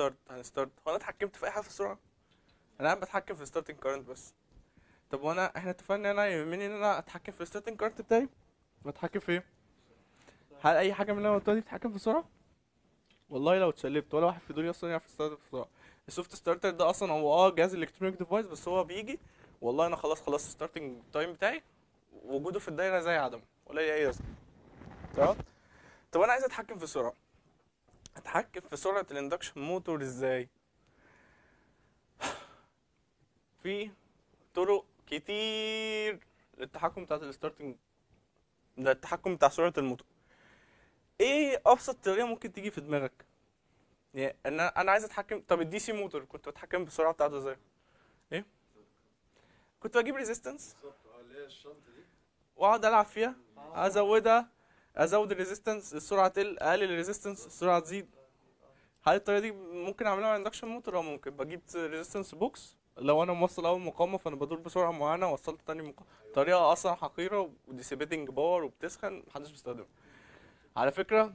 هنستارت هنستارت هو انا اتحكمت في اي حاجه في السرعه انا قاعد بتحكم في الستارتنج كارنت بس طب وانا احنا اتفقنا ان انا يهمني ان انا اتحكم في الستارتنج كارنت بتاعي بتحكم في ايه هل اي حاجه من اللي انا قلتها دي تتحكم في السرعه والله لو اتشلبت ولا واحد في دول اصلا يعرف يستارت بسرعه السوفت ستارتر ده اصلا هو اه جهاز الكترونيك ديفايس بس هو بيجي والله انا خلاص خلاص الستارتنج تايم بتاعي وجوده في الدايره زي عدمه ولا ليه اي لازمه تمام طب انا عايز اتحكم في السرعه هتحكم في سرعة الاندكشن موتور ازاي في طرق كتير للتحكم بتاعت الستارتنج ده التحكم بتاع سرعة الموتور ايه ابسط طريقة ممكن تيجي في دماغك يعني انا انا عايز اتحكم طب الدي سي موتور كنت بتحكم بالسرعة بتاعته ازاي ايه كنت بجيب ريزيستنس واقعد العب فيها ازودها ازود الريزيستنس السرعه تقل اقلل الريزيستنس السرعه تزيد هل الطريقه دي ممكن اعملها على اندكشن موتور اه ممكن بجيب ريزيستنس بوكس لو انا موصل اول مقاومه فانا بدور بسرعه معينه وصلت تاني مقاومه طريقه اصلا حقيره وديسيبيتنج باور وبتسخن محدش بيستخدمها على فكره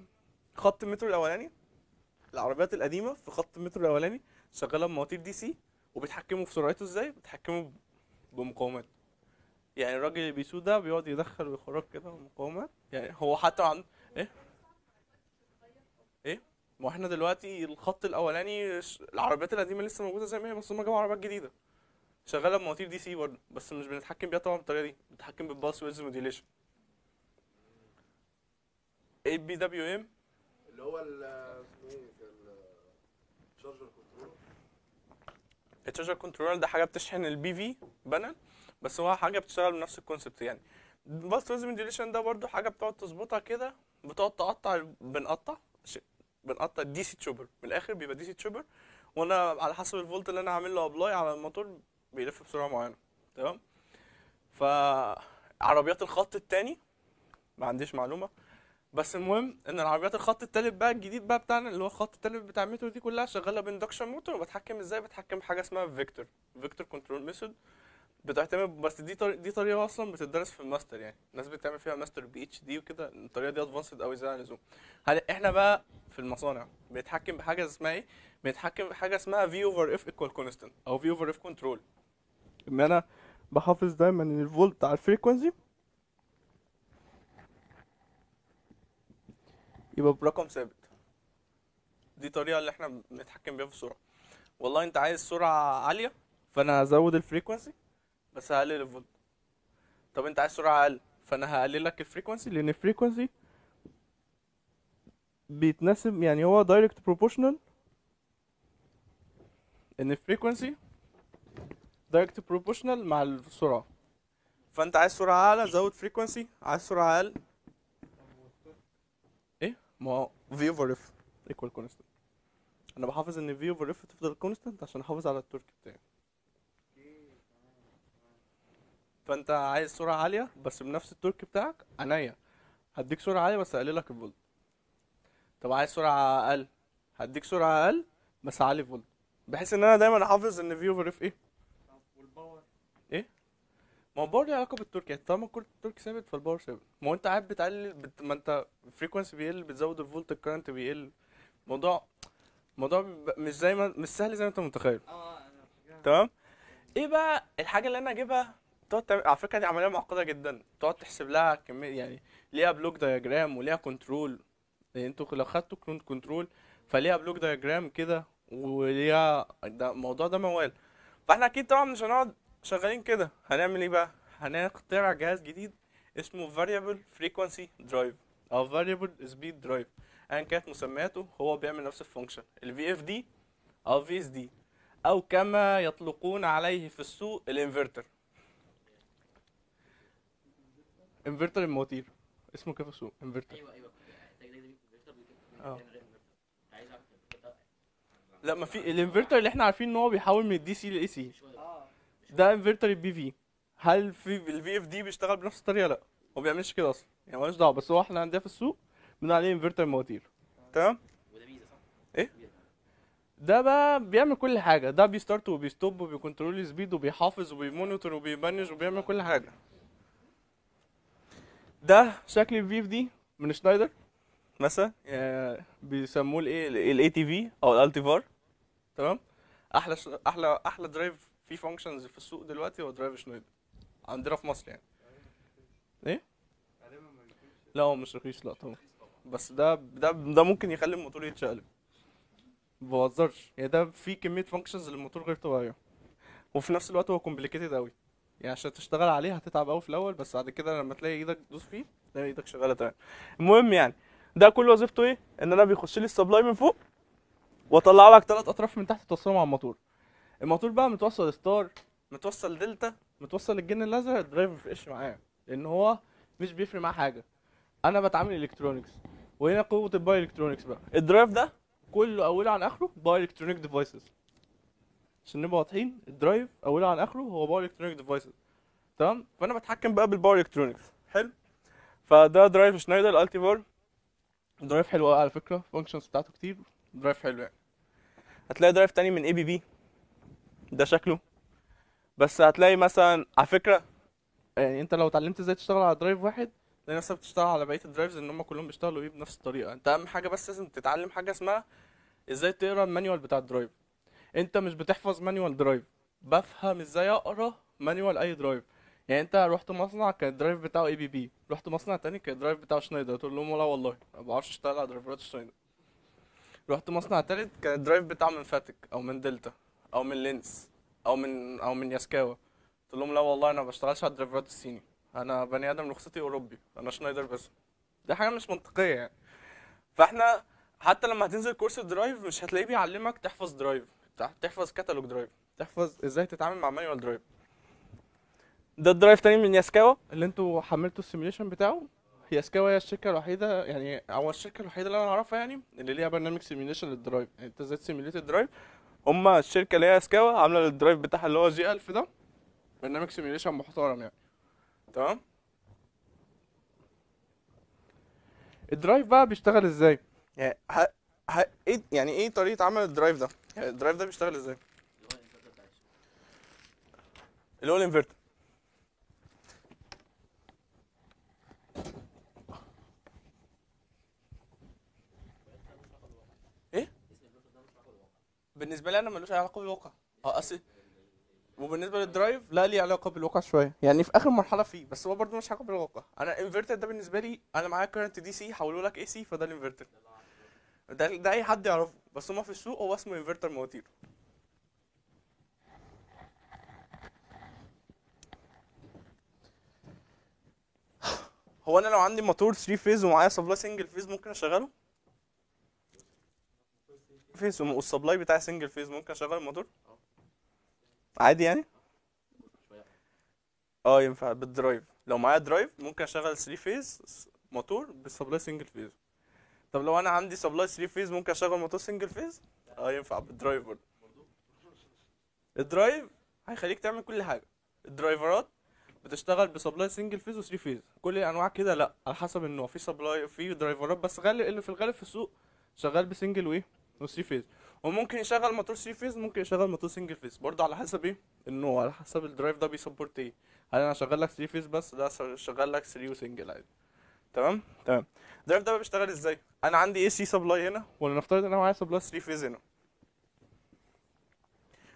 خط المترو الاولاني العربيات القديمه في خط المترو الاولاني شغاله بمواتير دي سي وبتحكمه في سرعته ازاي بيتحكموا بمقاومات يعني الراجل اللي بيسوق ده بيقعد يدخل ويخرج كده مقاومات يعني هو حتى عن ايه ما احنا دلوقتي الخط الاولاني العربيات القديمه لسه موجوده زي ما هي بس هم جابوا عربيات جديده شغاله بمواتير دي سي برضه بس مش بنتحكم بيها طبعا بالطريقه دي بنتحكم بالباس ويز موديليشن اي بي دبليو ام اللي هو ال التشارجر الشارجر كنترول ده حاجه بتشحن البي في بانل بس هو حاجه بتشتغل بنفس الكونسبت يعني بس لازم ديليشن ده برضه حاجه بتقعد تظبطها كده بتقعد تقطع بنقطع بنقطع دي سي تشوبر من الاخر بيبقى دي سي تشوبر وانا على حسب الفولت اللي انا عامل له ابلاي على الموتور بيلف بسرعه معينه تمام فعربيات الخط الثاني ما عنديش معلومه بس المهم ان العربيات الخط التالت بقى الجديد بقى بتاعنا اللي هو الخط التالت بتاع المترو دي كلها شغاله باندكشن موتور وبتحكم ازاي بتحكم حاجه اسمها فيكتور فيكتور كنترول ميثود بتعتمد بس دي طريقة دي طريقه اصلا بتدرس في الماستر يعني الناس بتعمل فيها ماستر بي اتش دي وكده الطريقه دي ادفانسد قوي زي اللزوم هل احنا بقى في المصانع بنتحكم بحاجه اسمها ايه بنتحكم بحاجه اسمها في اوفر اف ايكوال كونستنت او في اوفر اف كنترول ان انا بحافظ دايما الفولت على الفريكوانسي يبقى برقم ثابت دي الطريقه اللي احنا بنتحكم بيها في السرعه والله انت عايز سرعه عاليه فانا هزود الفريكوانسي بس هقلل الفولت طب انت عايز سرعه اقل فانا هقلل لك الفريكوانسي لان الفريكوانسي بيتناسب يعني هو دايركت بروبورشنال ان الفريكوانسي دايركت بروبورشنال مع السرعه فانت عايز سرعه اعلى زود فريكوانسي عايز سرعه اقل ايه ما هو في اوفر اف ايكوال كونستنت انا بحافظ ان في اوفر اف تفضل كونستنت عشان احافظ على التورك بتاعي فانت عايز سرعه عاليه بس بنفس التورك بتاعك عينيا هديك سرعه عاليه بس اقللك الفولت طب عايز سرعه اقل هديك سرعه اقل بس اعلي فولت بحيث ان انا دايما احافظ ان في اوفر اف ايه ايه ما هو الباور ليه علاقه يعني طالما كل التركي ثابت فالباور ثابت ما هو انت قاعد بتقلل بت... ما انت الفريكونسي بيقل بتزود الفولت الكرنت بيقل الموضوع الموضوع مش زي ما مش سهل زي ما انت متخيل آه، تمام ايه بقى الحاجه اللي انا اجيبها تقعد تعمل على فكره دي عمليه معقده جدا تقعد تحسب لها كميه يعني ليها بلوك دايجرام وليها كنترول يعني انتوا لو خدتوا كنترول فليها بلوك دايجرام كده وليها ده الموضوع ده موال فاحنا اكيد طبعا مش هنقعد شغالين كده هنعمل ايه بقى هنخترع جهاز جديد اسمه variable frequency drive او variable speed drive ايا كانت مسمياته هو بيعمل نفس الفانكشن الفي اف دي او في اس دي او كما يطلقون عليه في السوق الانفرتر انفرتر المواتير اسمه كده في السوق انفرتر ايوه ايوه اه إيه؟ إيه؟ لا ما في الانفرتر اللي احنا عارفين ان هو بيحول من الدي سي للاي سي آه. ده انفرتر البي في هل في الفي اف دي بيشتغل بنفس الطريقه لا هو ما بيعملش كده اصلا يعني مالوش دعوه بس هو احنا عندنا في السوق بنقول عليه انفرتر مواتير آه. تمام وده ميزه صح ايه ده بقى بيعمل كل حاجه ده بيستارت وبيستوب وبيكنترول سبيد وبيحافظ وبيمونيتور وبيمانج وبيعمل كل حاجه ده شكل الفيف دي من شنايدر مثلا آه، بيسموه الايه الاي تي في او الالتي فار تمام احلى احلى احلى درايف في فانكشنز في السوق دلوقتي هو درايف شنايدر عندنا في مصر يعني ايه لا هو مش رخيص لا طبعا بس ده ده ده ممكن يخلي الموتور يتشقلب بهزرش يعني ده في كميه فانكشنز للموتور غير طبيعيه وفي نفس الوقت هو كومبليكيتد قوي يعني عشان تشتغل عليه هتتعب قوي في الاول بس بعد كده لما تلاقي ايدك تدوس فيه تلاقي ايدك شغاله تمام المهم يعني ده كل وظيفته ايه ان انا بيخش لي السبلاي من فوق واطلع لك ثلاث اطراف من تحت توصلهم على الموتور الموتور بقى متوصل ستار متوصل دلتا متوصل الجن الازرق الدرايفر مفرقش معايا لان هو مش بيفرق معاه حاجه انا بتعامل الكترونكس وهنا قوه الباي الكترونكس بقى الدرايف ده كله اوله عن اخره باي الكترونيك ديفايسز عشان نبقى واضحين الدرايف اوله عن اخره هو باور الكترونيك ديفايسز تمام فانا بتحكم بقى بالباور الكترونكس حلو فده درايف شنايدر التي فور درايف حلو على فكره فانكشنز بتاعته كتير درايف حلو يعني هتلاقي درايف تاني من اي بي بي ده شكله بس هتلاقي مثلا على فكره يعني انت لو اتعلمت ازاي تشتغل على درايف واحد تلاقي نفسك بتشتغل على بقيه الدرايفز ان هم كلهم بيشتغلوا ايه بنفس الطريقه انت اهم حاجه بس لازم تتعلم حاجه اسمها ازاي تقرا المانيوال بتاع الدرايف انت مش بتحفظ مانيوال درايف بفهم ازاي اقرا مانيوال اي درايف يعني انت رحت مصنع كان الدرايف بتاعه اي بي بي رحت مصنع تاني كان الدرايف بتاعه شنايدر تقول لهم لا والله ما بعرفش اشتغل على درايفرات شنايدر رحت مصنع تالت كان الدرايف بتاعه من فاتك او من دلتا او من لينس او من او من ياسكاوا تقول لهم لا والله انا ما بشتغلش على الدرايفرات الصيني انا بني ادم رخصتي اوروبي انا شنايدر بس دي حاجه مش منطقيه يعني فاحنا حتى لما هتنزل كورس الدرايف مش هتلاقيه بيعلمك تحفظ درايف صح تحفظ كتالوج درايف تحفظ ازاي تتعامل مع مانوال درايف ده الدرايف تاني من ياسكاوا اللي انتوا حملتوا السيميليشن بتاعه ياسكاوا هي الشركه الوحيده يعني او الشركه الوحيده اللي انا اعرفها يعني اللي ليها برنامج سيميليشن للدرايف يعني انت ازاي تسيميليت الدرايف هم الشركه اللي هي ياسكاوا عامله الدرايف بتاعها اللي هو جي 1000 ده برنامج سيميليشن محترم يعني تمام الدرايف بقى بيشتغل ازاي يعني ه... ايه يعني ايه طريقه عمل الدرايف ده يعني الدرايف ده بيشتغل ازاي اللي هو الانفرتر ايه بالنسبه لي انا ملوش علاقه بالواقع اه اصل وبالنسبه للدرايف لا ليه علاقه بالواقع شويه يعني في اخر مرحله فيه بس هو برضه مش علاقه بالواقع انا الانفرتر ده بالنسبه لي انا معايا كرنت دي سي حوله لك اي سي فده الانفرتر ده ده اي حد يعرفه بس هما في السوق هو اسمه انفرتر مواتير هو انا لو عندي موتور 3 فيز ومعايا سبلاي سنجل فيز ممكن اشغله فيز والسبلاي بتاع سنجل فيز ممكن اشغل الموتور عادي يعني اه ينفع بالدرايف لو معايا درايف ممكن اشغل 3 فيز موتور بالسبلاي سنجل فيز طب لو انا عندي سبلاي 3 فيز ممكن اشغل موتور سنجل فيز اه ينفع بالدرايف برضه الدرايف هيخليك تعمل كل حاجه الدرايفرات بتشتغل بسبلاي سنجل فيز و3 فيز كل الانواع كده لا على حسب النوع في سبلاي في درايفرات بس غالب اللي في الغالب في السوق شغال بسنجل وايه و3 فيز وممكن يشغل موتور 3 فيز ممكن يشغل موتور سنجل فيز برضه على حسب ايه النوع على حسب الدرايف ده بيسبورت ايه هل انا شغال لك 3 فيز بس ده شغال لك 3 وسنجل عادي تمام تمام الدرايف ده بيشتغل ازاي انا عندي اي سي سبلاي هنا ولنفترض ان انا معايا سبلاي 3 فيز هنا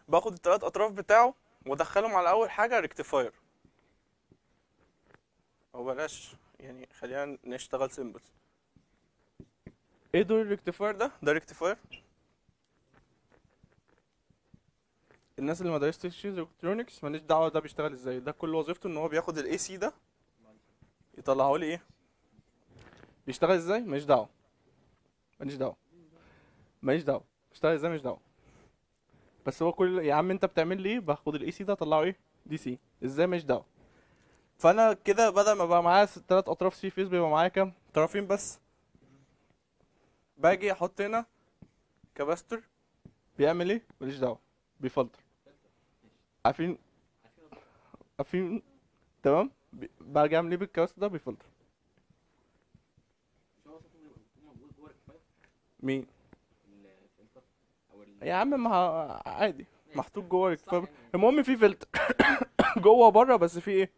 باخد الثلاث اطراف بتاعه وادخلهم على اول حاجه ريكتيفاير او بلاش يعني خلينا نشتغل سيمبل ايه دور الريكتيفاير ده ده ريكتيفاير الناس اللي ما درستش الكترونكس ماليش دعوه ده بيشتغل ازاي ده كل وظيفته ان هو بياخد الاي سي ده يطلعه لي ايه بيشتغل ازاي ماليش دعوه ماليش دعوه ماليش دعوه بيشتغل ازاي ماليش دعوه بس هو كل يا عم انت بتعمل لي ايه باخد الاي سي ده اطلعه ايه دي سي ازاي ماليش دعوه فانا كده بدل ما بقى معايا تلات اطراف سي فيس بيبقى معايا كام طرفين بس باجي احط هنا كباستر بيعمل ايه ماليش دعوه بيفلتر عارفين عارفين تمام باجي اعمل ايه بالكباستر ده بيفلتر مين يا عم ما ه- عادي محطوط جوه الكتاب المهم في فلتر جوه بره بس في ايه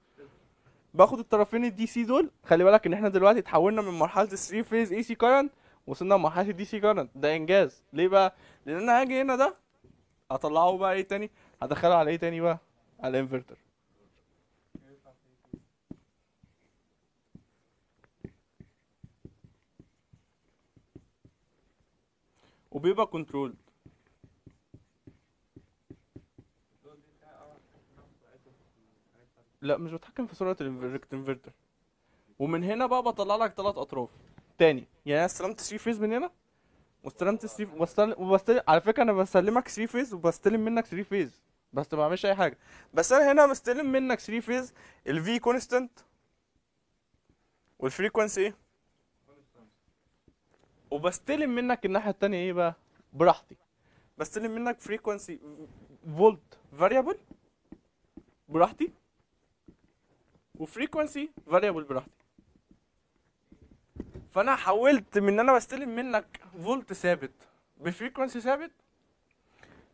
باخد الطرفين الدي سي دول خلي بالك ان احنا دلوقتي اتحولنا من مرحله الثري فيز اي سي كارنت وصلنا لمرحله الدي سي كارنت ده انجاز ليه بقى لان انا هاجي هنا ده اطلعه بقى ايه تاني هدخله على ايه تاني بقى على الانفرتر وبيبقى كنترول لا مش بتحكم في سرعه الريكت انفرتر ومن هنا بقى بطلع لك ثلاث اطراف تاني يعني انا استلمت 3 فيز من هنا واستلمت 3 وبستلم وبستلم على فكره انا بسلمك 3 فيز وبستلم منك 3 فيز بس ما بعملش اي حاجه بس انا هنا مستلم منك 3 فيز الفي كونستنت والفريكونسي ايه وبستلم منك الناحيه الثانيه ايه بقى براحتي بستلم منك فريكونسي فولت فاريبل براحتي وفريكونسي فاريبل براحتي فانا حولت من ان انا بستلم منك فولت ثابت بفريكونسي ثابت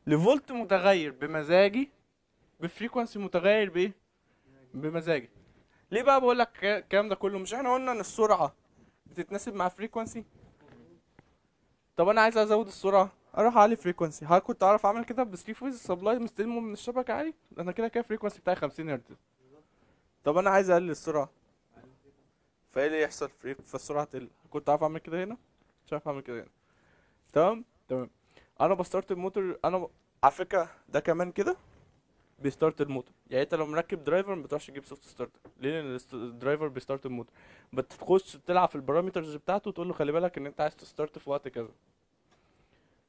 لفولت متغير بمزاجي بفريكونسي متغير بايه بمزاجي ليه بقى بقول لك الكلام ده كله مش احنا قلنا ان السرعه بتتناسب مع فريكوانسي طب انا عايز ازود السرعه اروح اعلي فريكونسي هل كنت اعرف اعمل كده بسلي فويس سبلاي مستلمه من الشبكه عالي انا كده كده فريكونسي بتاعي 50 هرتز طب انا عايز اقلل السرعه فايه اللي يحصل فريك فالسرعه تقل كنت عارف اعمل كده هنا مش عارف اعمل كده هنا تمام تمام انا بستارت الموتور انا ب... على فكره ده كمان كده بيستارت الموتور يعني انت لو مركب درايفر ما بتروحش تجيب سوفت ستارت ليه لان الدرايفر بيستارت الموتور بتخش تلعب في البارامترز بتاعته وتقول له خلي بالك ان انت عايز تستارت في وقت كذا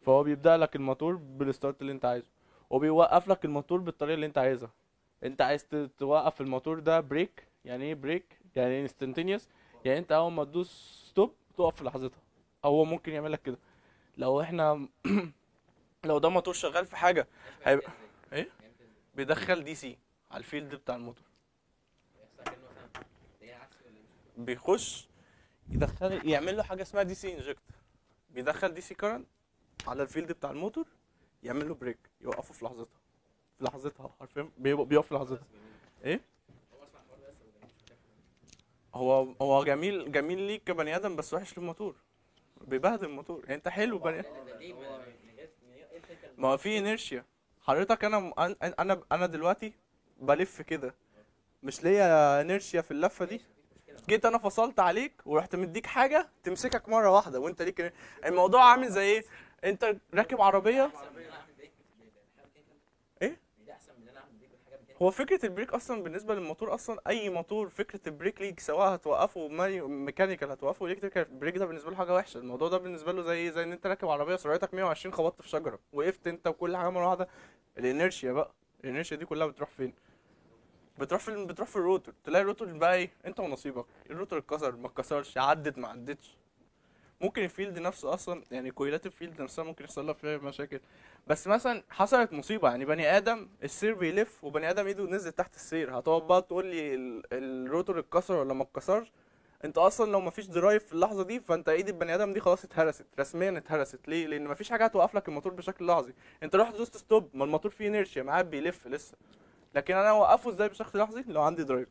فهو بيبدا لك الموتور بالستارت اللي انت عايزه وبيوقف لك الموتور بالطريقه اللي انت عايزها انت عايز توقف الموتور ده بريك يعني ايه بريك يعني ايه انستنتينيوس يعني انت اول ما تدوس ستوب تقف في لحظتها هو ممكن يعمل لك كده لو احنا لو ده موتور شغال في حاجه هيبقى ايه بيدخل دي سي على الفيلد بتاع الموتور بيخش يدخل يعمل له حاجه اسمها دي سي انجكت بيدخل دي سي كرنت على الفيلد بتاع الموتور يعمل له بريك يوقفه في لحظتها في لحظتها حرفيا بيقف في لحظتها ايه هو هو جميل جميل ليك كبني ادم بس وحش للموتور بيبهدل الموتور يعني انت حلو بني ادم ما في انرشيا حضرتك انا انا انا دلوقتي بلف كده مش ليا انرشيا في اللفه دي جيت انا فصلت عليك ورحت مديك حاجه تمسكك مره واحده وانت ليك الموضوع عامل زي ايه انت راكب عربيه هو فكره البريك اصلا بالنسبه للموتور اصلا اي موتور فكره البريك ليك سواء هتوقفه ميكانيكال هتوقفه الكتريكال البريك ده بالنسبه له حاجه وحشه الموضوع ده بالنسبه له زي زي ان انت راكب عربيه سرعتك 120 خبطت في شجره وقفت انت وكل حاجه مره واحده الانرشيا بقى الانرشيا دي كلها بتروح فين بتروح في بتروح في الروتور تلاقي الروتور بقى ايه انت ونصيبك الروتور اتكسر ما اتكسرش عدت ما عدتش ممكن الفيلد نفسه اصلا يعني كويلات الفيلد نفسها ممكن يحصل لها فيها مشاكل بس مثلا حصلت مصيبه يعني بني ادم السير بيلف وبني ادم ايده نزلت تحت السير هتقعد بقى تقول لي الروتور اتكسر ولا ما اتكسرش انت اصلا لو مفيش درايف في اللحظه دي فانت ايد البني ادم دي خلاص اتهرست رسميا اتهرست ليه لان مفيش حاجه هتوقف لك الموتور بشكل لحظي انت رحت دوست ستوب ما الموتور فيه انرشيا معاه بيلف لسه لكن انا اوقفه ازاي بشكل لحظي لو عندي درايف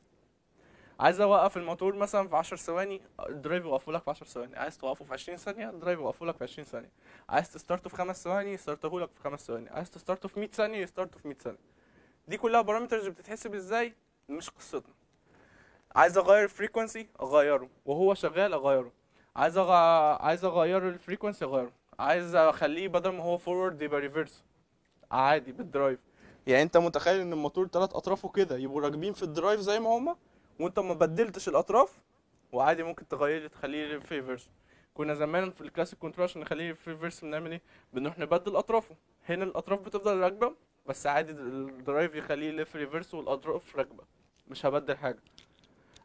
عايز اوقف الموتور مثلا في 10 ثواني الدرايف يوقفه لك في 10 ثواني عايز توقفه في 20 ثانيه الدرايف يوقفه لك في 20 ثانيه عايز تستارته في 5 ثواني يستارته لك في 5 ثواني عايز تستارته في 100 ثانيه يستارته في 100 ثانيه دي كلها بارامترز بتتحسب ازاي مش قصتنا عايز اغير الفريكوانسي اغيره وهو شغال اغيره عايز أغ... عايز اغير الفريكوانسي اغيره عايز اخليه بدل ما هو فورورد يبقى ريفرس عادي بالدرايف يعني انت متخيل ان الموتور ثلاث اطرافه كده يبقوا راكبين في الدرايف زي ما هما وانت ما بدلتش الاطراف وعادي ممكن تغير تخليه في كنا زمان في الكلاسيك كنترول عشان نخليه في بنعمل ايه بنروح نبدل اطرافه هنا الاطراف بتفضل راكبه بس عادي الدرايف يخليه يلف ريفرس والاطراف راكبه مش هبدل حاجه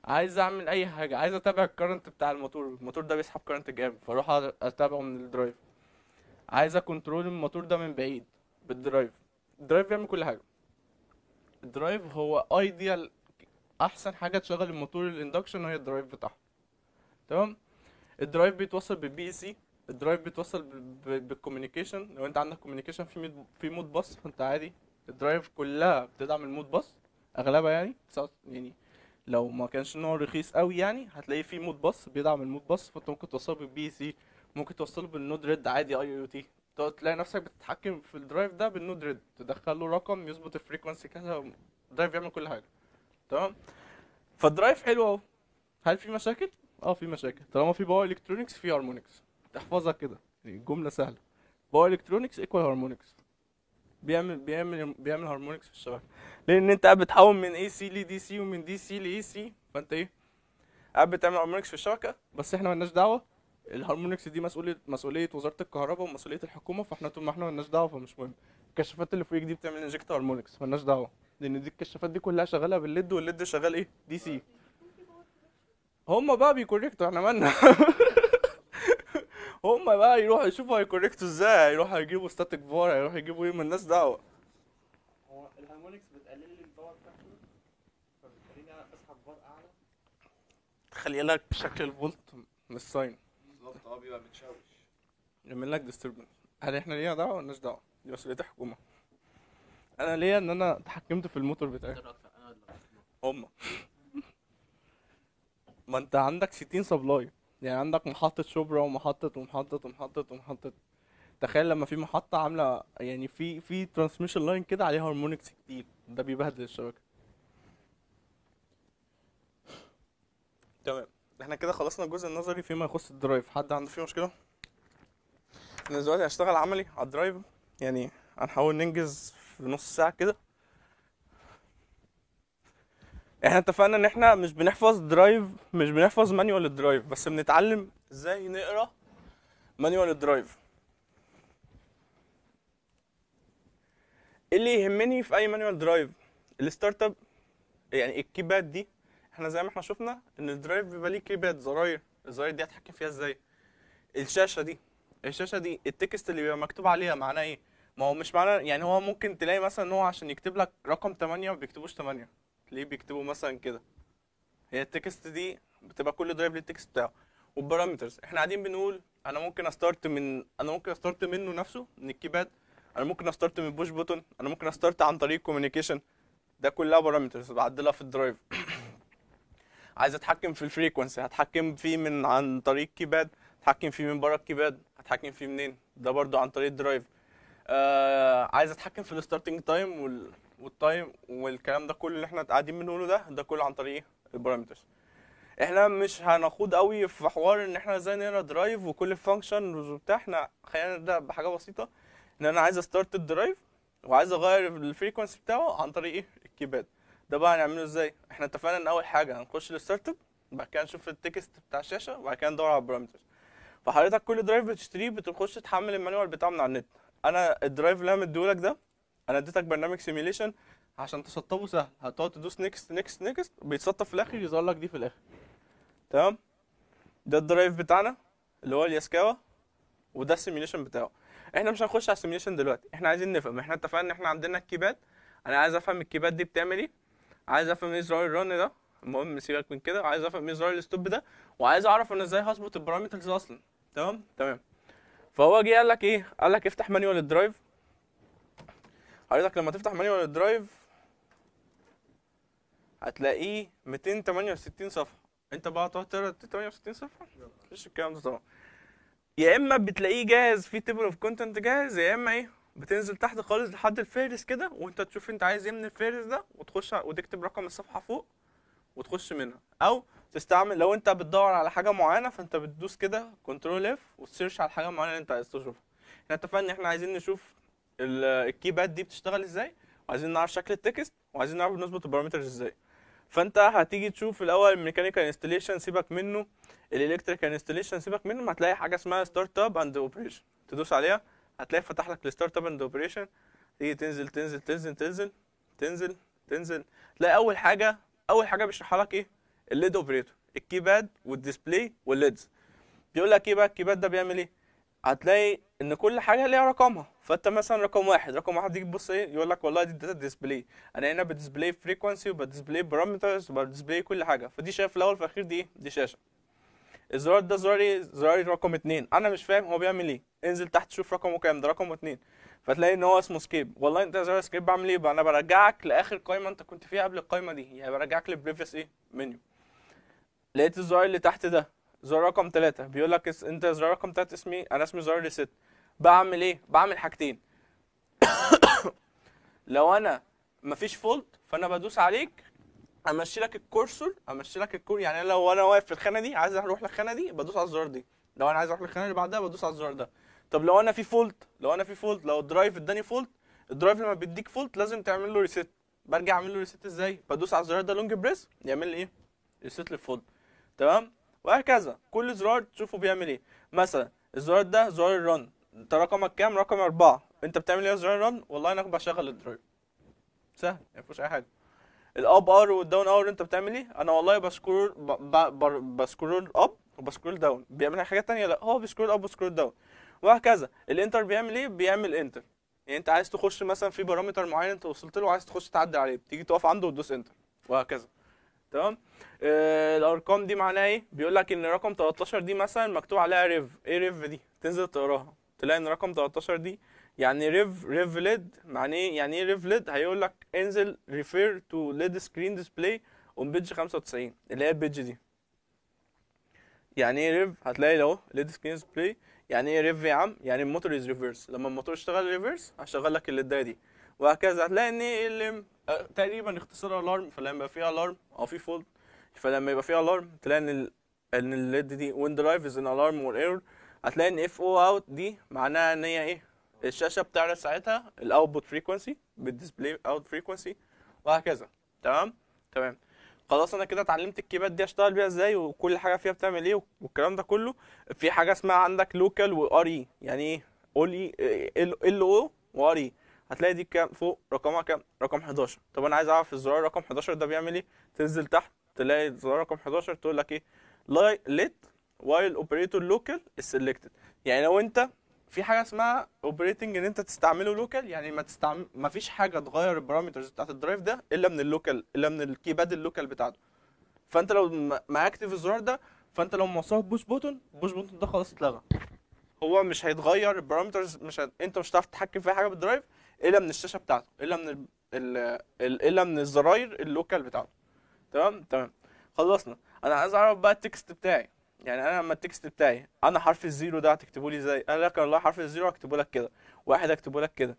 عايز اعمل اي حاجه عايز اتابع الكرنت بتاع الموتور الموتور ده بيسحب كرنت جامد فاروح اتابعه من الدرايف عايز اكنترول الموتور ده من بعيد بالدرايف الدرايف بيعمل كل حاجه الدرايف هو ايديال احسن حاجه تشغل الموتور الاندكشن هي الدرايف بتاعها تمام الدرايف بيتوصل بالبي سي الدرايف بيتوصل بالكوميونيكيشن لو انت عندك كوميونيكيشن في مود في مود باص انت عادي الدرايف كلها بتدعم المود باص اغلبها يعني يعني لو ما كانش نوع رخيص قوي يعني هتلاقي في مود باص بيدعم المود باص فانت ممكن توصله بالبي سي ممكن توصله بالنود ريد عادي اي او تي تلاقي نفسك بتتحكم في الدرايف ده بالنود ريد تدخل له رقم يظبط الفريكونسي كذا الدرايف يعمل كل حاجه تمام فالدرايف حلو اهو هل في مشاكل اه في مشاكل طالما في باور الكترونكس في هارمونكس تحفظها كده يعني جمله سهله باور الكترونكس ايكوال هارمونكس بيعمل بيعمل بيعمل هارمونكس في الشبكه لان انت قاعد بتحول من اي سي لدي سي ومن دي سي لاي سي فانت ايه قاعد بتعمل هارمونكس في الشبكه بس احنا مالناش دعوه الهارمونكس دي مسؤوليه مسؤوليه وزاره الكهرباء ومسؤوليه الحكومه فاحنا طول ما احنا مالناش دعوه فمش مهم الكشافات اللي فوقيك دي بتعمل انجكت هارمونكس مالناش دعوه لان دي الكشافات دي كلها شغاله بالليد والليد شغال ايه دي سي آه. هم بقى بيكوريكتوا احنا مالنا هم بقى يروحوا يشوفوا هيكوريكتوا ازاي هيروحوا يجيبوا ستاتيك فار هيروحوا يجيبوا ايه مالناش دعوه هو الهارمونكس بتقلل لي الباور بتاعته فبتخليني اسحب باور اعلى تخلي لك شكل الفولت من الساين بالظبط اه بيبقى متشوش يعمل لك ديستربنس هل احنا ليها دعوه ولا دعوه؟ دي مسؤوليه الحكومه انا ليا ان انا اتحكمت في الموتور بتاعي هما ما انت عندك 60 سبلاي يعني عندك محطة شبرا ومحطة ومحطة ومحطة ومحطة تخيل لما في محطة عاملة يعني في في ترانسميشن لاين كده عليها هارمونكس كتير ده بيبهدل الشبكة تمام احنا كده خلصنا الجزء النظري فيما يخص الدرايف حد عنده فيه مشكلة؟ انا دلوقتي هشتغل عملي على الدرايف يعني هنحاول ننجز في نص ساعه كده احنا اتفقنا ان احنا مش بنحفظ درايف مش بنحفظ مانيوال درايف بس بنتعلم ازاي نقرا مانيوال درايف اللي يهمني في اي مانيوال درايف الستارت اب يعني الكيباد دي احنا زي ما احنا شفنا ان الدرايف بيبقى ليه كيباد زراير الزراير دي هتحكم فيها ازاي الشاشه دي الشاشه دي التكست اللي بيبقى مكتوب عليها معناه ايه ما هو مش معنى يعني هو ممكن تلاقي مثلا ان هو عشان يكتب لك رقم 8 ما بيكتبوش 8 ليه بيكتبوا مثلا كده هي التكست دي بتبقى كل درايف ليه التكست بتاعه والبارامترز احنا قاعدين بنقول انا ممكن استارت من انا ممكن استارت منه نفسه من الكيباد انا ممكن استارت من البوش بوتون انا ممكن استارت عن طريق كوميونيكيشن ده كلها بارامترز بعدلها في الدرايف عايز اتحكم في الفريكونسي هتحكم فيه من عن طريق كيباد هتحكم فيه من بره الكيباد هتحكم فيه منين ده برضو عن طريق الدرايف آه عايز اتحكم في الستارتنج تايم وال... والتايم والكلام ده كله اللي احنا قاعدين بنقوله ده ده كله عن طريق البارامترز احنا مش هنخوض قوي في حوار ان احنا ازاي نقرا درايف وكل فانكشن وبتاع احنا خلينا نبدا بحاجه بسيطه ان انا عايز استارت الدرايف وعايز اغير الفريكونسي بتاعه عن طريق ايه الكيباد ده بقى هنعمله ازاي احنا اتفقنا ان اول حاجه هنخش للستارت بعد كده نشوف التكست بتاع الشاشه وبعد كده ندور على البارامترز فحضرتك كل درايف بتشتريه بتخش تحمل المانيوال بتاعه من على النت انا الدرايف اللي انا مديهولك ده انا اديتك برنامج سيميليشن عشان تسطبه سهل هتقعد تدوس نيكست نيكست نيكست بيتسطب في الاخر يظهر لك دي في الاخر تمام ده الدرايف بتاعنا اللي هو الياسكاوا وده السيميليشن بتاعه احنا مش هنخش على السيميليشن دلوقتي احنا عايزين نفهم احنا اتفقنا ان احنا عندنا الكيباد انا عايز افهم الكيباد دي بتعمل ايه عايز افهم ايه زرار الرن ده المهم سيبك من كده عايز افهم ايه زرار الستوب ده وعايز اعرف انا ازاي هظبط البارامترز اصلا تمام تمام فهو جه قال لك ايه قال لك افتح مانيوال الدرايف حضرتك لما تفتح مانيوال الدرايف هتلاقيه 268 صفحه انت بقى تقعد تقرا 268 صفحه مفيش الكلام ده طبعا يا اما بتلاقيه جاهز في تيبل اوف كونتنت جاهز يا اما ايه بتنزل تحت خالص لحد الفهرس كده وانت تشوف انت عايز ايه من الفهرس ده وتخش وتكتب رقم الصفحه فوق وتخش منها او تستعمل لو انت بتدور على حاجه معينه فانت بتدوس كده كنترول اف وتسيرش على الحاجه المعينه اللي انت عايز تشوفها احنا اتفقنا ان احنا عايزين نشوف الكيباد دي بتشتغل ازاي وعايزين نعرف شكل التكست وعايزين نعرف نظبط البارامترز ازاي فانت هتيجي تشوف الاول الميكانيكال انستليشن سيبك منه الالكتريكال انستليشن سيبك منه هتلاقي حاجه اسمها ستارت اب اند اوبريشن تدوس عليها هتلاقي فتح لك الستارت اب اند اوبريشن تيجي تنزل تنزل تنزل تنزل تنزل تنزل تلاقي اول حاجه اول حاجه بيشرحها لك ايه الليد اوبريتور الكيباد والديسبلاي والليدز بيقول لك ايه بقى الكيباد ده بيعمل ايه هتلاقي ان كل حاجه ليها رقمها فانت مثلا رقم واحد رقم واحد تيجي تبص ايه يقول لك والله دي الداتا ديسبلاي انا هنا بديسبلاي فريكوانسي وبديسبلاي بارامترز وبديسبلاي كل حاجه فدي شايف الاول في الاخير دي ايه دي شاشه الزرار ده زراري زراري رقم اتنين انا مش فاهم هو بيعمل ايه انزل تحت شوف رقمه كام ده رقمه اتنين فتلاقي ان هو اسمه سكيب والله انت زرار سكيب بعمل ايه بقى انا برجعك لاخر قائمه انت كنت فيها قبل القائمه دي يعني برجعك للبريفيس ايه منيو لقيت الزرار اللي تحت ده زرار رقم 3 بيقول لك انت زرار رقم 3 اسمي انا اسمي زرار ريست بعمل ايه بعمل حاجتين لو انا مفيش فولت فانا بدوس عليك امشي لك الكورسور امشي لك الكور يعني لو انا واقف في الخانه دي عايز اروح للخانه دي بدوس على الزرار دي لو انا عايز اروح للخانه اللي بعدها بدوس على الزرار ده طب لو انا في فولت لو انا في فولت لو الدرايف اداني فولت الدرايف لما بيديك فولت لازم تعمل له ريست برجع اعمل له ريست ازاي بدوس على الزرار ده لونج بريس يعمل لي ايه ريست للفولت تمام وهكذا كل زرار تشوفه بيعمل ايه مثلا الزرار ده زرار الرن انت رقمك كام رقم أربعة انت بتعمل ايه زرار الرن والله انا بشغل الدرايف سهل ما فيهوش اي حاجه الاب ار والداون ار انت بتعمل ايه انا والله بسكرول بسكرول اب وبسكرول داون بيعمل حاجه تانية لا هو بسكرول اب وسكرول داون وهكذا الانتر بيعمل ايه بيعمل انتر يعني انت عايز تخش مثلا في بارامتر معين انت وصلت له وعايز تخش تعدي عليه بتيجي تقف عنده وتدوس انتر وهكذا تمام آه، الارقام دي معناها ايه بيقول لك ان رقم 13 دي مثلا مكتوب عليها ريف ايه ريف دي تنزل تقراها تلاقي ان رقم 13 دي يعني ريف ريف ليد معناه ايه يعني ايه ريف ليد هيقول لك انزل ريفير تو ليد سكرين ديسبلاي اون بيج 95 اللي هي البيج دي يعني ايه ريف هتلاقي اهو ليد سكرين ديسبلاي يعني ايه ريف يا عم يعني الموتور از ريفرس لما الموتور اشتغل ريفرس هشغل لك الليد دي وهكذا هتلاقي ان إيه تقريبا اختصار الارم فلما يبقى فيه الارم او في فولت فلما يبقى فيه الارم تلاقي ان ان الليد دي وين درايف از ان الارم اور ايرور هتلاقي ان اف او اوت دي معناها ان هي ايه الشاشه بتعرض ساعتها الاوتبوت فريكونسي بالديسبلاي اوت فريكونسي وهكذا تمام تمام خلاص انا كده اتعلمت الكيبات دي اشتغل بيها ازاي وكل حاجه فيها بتعمل ايه والكلام ده كله في حاجه اسمها عندك لوكال وار اي يعني ايه قول اي ال او وار اي هتلاقي دي كام فوق رقمها كام رقم 11 طب انا عايز اعرف الزرار رقم 11 ده بيعمل ايه تنزل تحت تلاقي الزرار رقم 11 تقول لك ايه لاي ليت وايل اوبريتور لوكال سيلكتد يعني لو انت في حاجه اسمها اوبريتنج ان انت تستعمله لوكال يعني ما تستعمل ما فيش حاجه تغير البارامترز بتاعت الدرايف ده الا من اللوكال الا من الكيباد اللوكال بتاعته فانت لو ما اكتف الزرار ده فانت لو موصله بوش بوتون بوش بوتون ده خلاص اتلغى هو مش هيتغير البارامترز مش هت... انت مش هتعرف تتحكم في حاجه بالدرايف الا من الشاشه بتاعته الا من ال... الا من الزراير اللوكال بتاعته تمام تمام خلصنا انا عايز اعرف بقى التكست بتاعي يعني انا لما التكست بتاعي انا حرف الزيرو ده هتكتبه لي ازاي انا لك والله حرف الزيرو هكتبه لك كده واحد هكتبه لك كده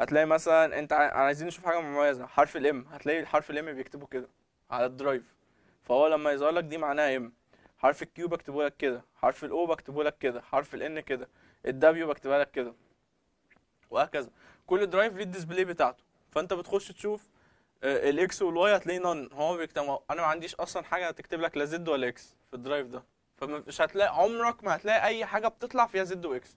هتلاقي مثلا انت عايزين نشوف حاجه مميزه حرف الام هتلاقي الحرف الام بيكتبه كده على الدرايف فهو لما يظهر لك دي معناها ام حرف الكيو بكتبه لك كده حرف الاو بكتبه لك كده حرف الان كده الدبليو بكتبها لك كده وهكذا كل درايف ليه الديسبلاي بتاعته فانت بتخش تشوف آه، الاكس والواي هتلاقي نون هو بيكتم انا ما عنديش اصلا حاجه تكتب لك لا زد ولا اكس في الدرايف ده فمش هتلاقي عمرك ما هتلاقي اي حاجه بتطلع فيها زد واكس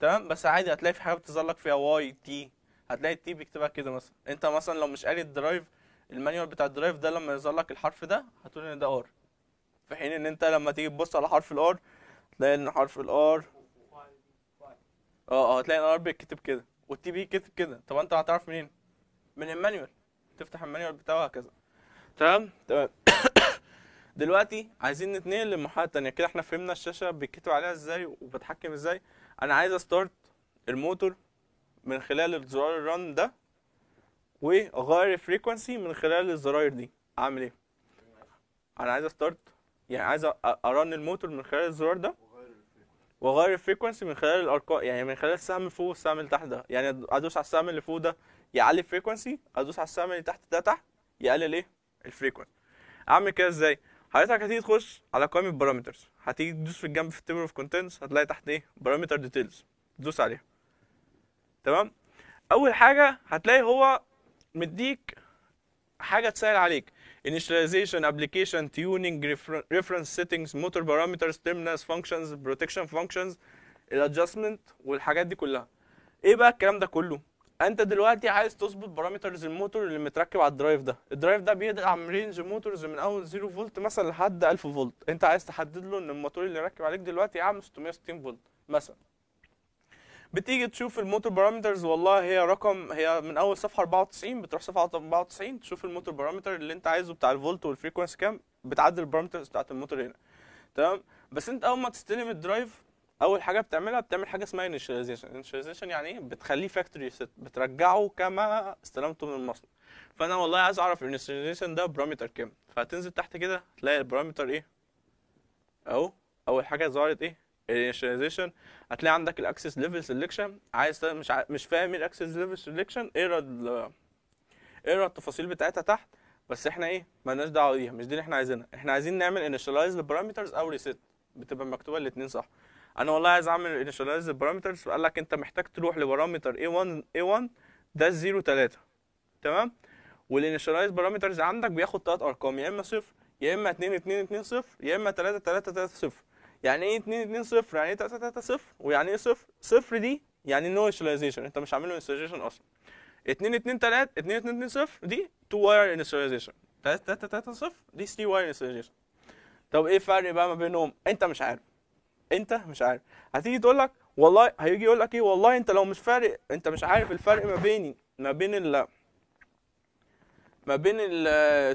تمام بس عادي هتلاقي في حاجه بتظهر لك فيها واي تي هتلاقي التي بيكتبها كده مثلا انت مثلا لو مش قاري الدرايف المانيوال بتاع الدرايف ده لما يظهر لك الحرف ده هتقول ان ده ار في حين ان انت لما تيجي تبص على حرف الار تلاقي ان حرف الار اه اه هتلاقي الار بيتكتب كده والتي بي كتب كده طب انت هتعرف منين من المانيوال تفتح المانيوال بتاعه وهكذا تمام تمام دلوقتي عايزين نتنقل للمحاضره الثانيه كده احنا فهمنا الشاشه بيتكتب عليها ازاي وبتحكم ازاي انا عايز استارت الموتور من خلال الزرار الرن ده واغير الفريكونسي من خلال الزراير دي اعمل ايه انا عايز استارت يعني عايز ارن الموتور من خلال الزرار ده واغير الفريكونسي من خلال الارقام يعني من خلال السهم اللي فوق والسهم اللي تحت ده يعني ادوس على السهم اللي فوق ده يعلي الفريكونسي ادوس على السهم اللي تحت ده تحت يقلل ايه الفريكونسي اعمل كده ازاي حضرتك هتيجي تخش على قائمه بارامترز هتيجي تدوس في الجنب في التيبل اوف كونتنتس هتلاقي تحت ايه بارامتر ديتيلز تدوس عليها تمام اول حاجه هتلاقي هو مديك حاجه تسهل عليك initialization, application, tuning, refer reference settings, motor parameters, terminals, functions, protection functions, الادجستمنت والحاجات دي كلها. ايه بقى الكلام ده كله؟ انت دلوقتي عايز تظبط بارامترز الموتور اللي متركب على الدرايف ده الدرايف ده بيدعم رينج موتورز من اول 0 فولت مثلا لحد 1000 فولت انت عايز تحدد له ان الموتور اللي راكب عليك دلوقتي يعمل 660 فولت مثلا بتيجي تشوف الموتور بارامترز والله هي رقم هي من اول صفحه 94 بتروح صفحه 94 تشوف الموتور بارامتر اللي انت عايزه بتاع الفولت والفريكونس كام بتعدل البارامترز بتاعت الموتور هنا تمام بس انت اول ما تستلم الدرايف اول حاجه بتعملها بتعمل حاجه اسمها انيشاليزيشن انيشاليزيشن يعني ايه بتخليه فاكتوري ست بترجعه كما استلمته من المصنع فانا والله عايز اعرف الانيشاليزيشن ده بارامتر كام فهتنزل تحت كده تلاقي البارامتر ايه اهو اول حاجه ظهرت ايه initialization هتلاقي عندك الاكسس ليفل سيلكشن عايز مش ع... مش فاهم الاكسس ليفل سيلكشن اقرا اقرا التفاصيل بتاعتها تحت بس احنا ايه مالناش دعوه بيها مش دي اللي احنا عايزينها احنا عايزين نعمل انيشاليز للبارامترز او ريسيت بتبقى مكتوبه الاثنين صح انا والله عايز اعمل انيشاليز للبارامترز فقال لك انت محتاج تروح لبارامتر A1 A1 ده 0 3 تمام والانيشاليز بارامترز عندك بياخد ثلاث ارقام يا اما صفر يا اما 2 2 2 0 يا اما 3 3 3 0 يعني ايه 2 2 0 يعني ايه 3 3 0 ويعني ايه 0 0 دي يعني نو انيشاليزيشن انت مش عامل له انيشاليزيشن اصلا 2 2 3 2 2 2 0 دي 2 واير انيشاليزيشن 3 3 3 0 دي 3 واير انيشاليزيشن طب ايه الفرق بقى ما بينهم انت مش عارف انت مش عارف هتيجي تقول لك والله هيجي يقول لك ايه والله انت لو مش فارق انت مش عارف الفرق ما بيني ما بين ال ما بين ال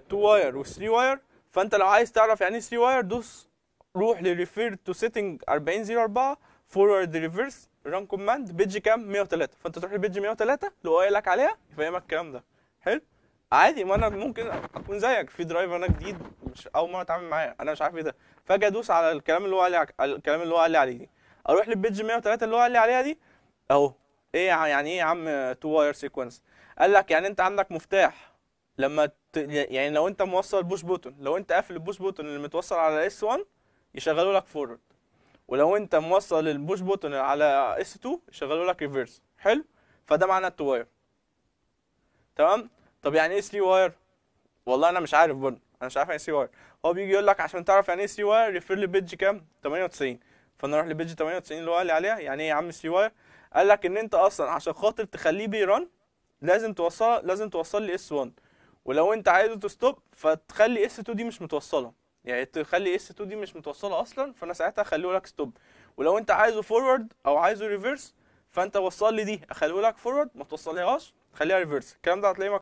2 واير وال 3 واير فانت لو عايز تعرف يعني ايه 3 واير دوس روح لريفير تو سيتنج 404 فورورد ريفرس ران كوماند بيج كام 103 فانت تروح لبيج 103 لو قايل لك عليها يفهمك الكلام ده حلو عادي ما انا ممكن اكون زيك في درايفر انا جديد مش اول مره اتعامل معاه انا مش عارف ايه ده فاجي ادوس على الكلام اللي هو قال الكلام اللي هو قال لي عليه دي اروح للبيج 103 اللي هو قال لي عليها دي اهو ايه يعني ايه يا عم تو واير سيكونس قال لك يعني انت عندك مفتاح لما ت... يعني لو انت موصل بوش بوتون لو انت قافل البوش بوتون اللي متوصل على اس 1 يشغلوا لك فورورد ولو انت موصل البوش بوتن على اس 2 يشغلوا لك ريفرس حلو فده معناه التو واير تمام طب يعني ايه 3 واير والله انا مش عارف برضه انا مش عارف يعني 3 واير هو بيجي يقول لك عشان تعرف يعني ايه 3 واير ريفير بيج كام 98 فانا اروح لبيج 98 اللي هو قال لي عليها يعني ايه يا عم 3 واير قال لك ان انت اصلا عشان خاطر تخليه بيرن لازم توصل لازم توصل لي اس 1 ولو انت عايزه تستوب فتخلي اس 2 دي مش متوصله يعني تخلي اس 2 دي مش متوصله اصلا فانا ساعتها اخليه لك ستوب ولو انت عايزه فورورد او عايزه ريفرس فانت وصل لي دي اخليه لك فورورد ما توصلهاش خليها ريفرس الكلام ده هتلاقيه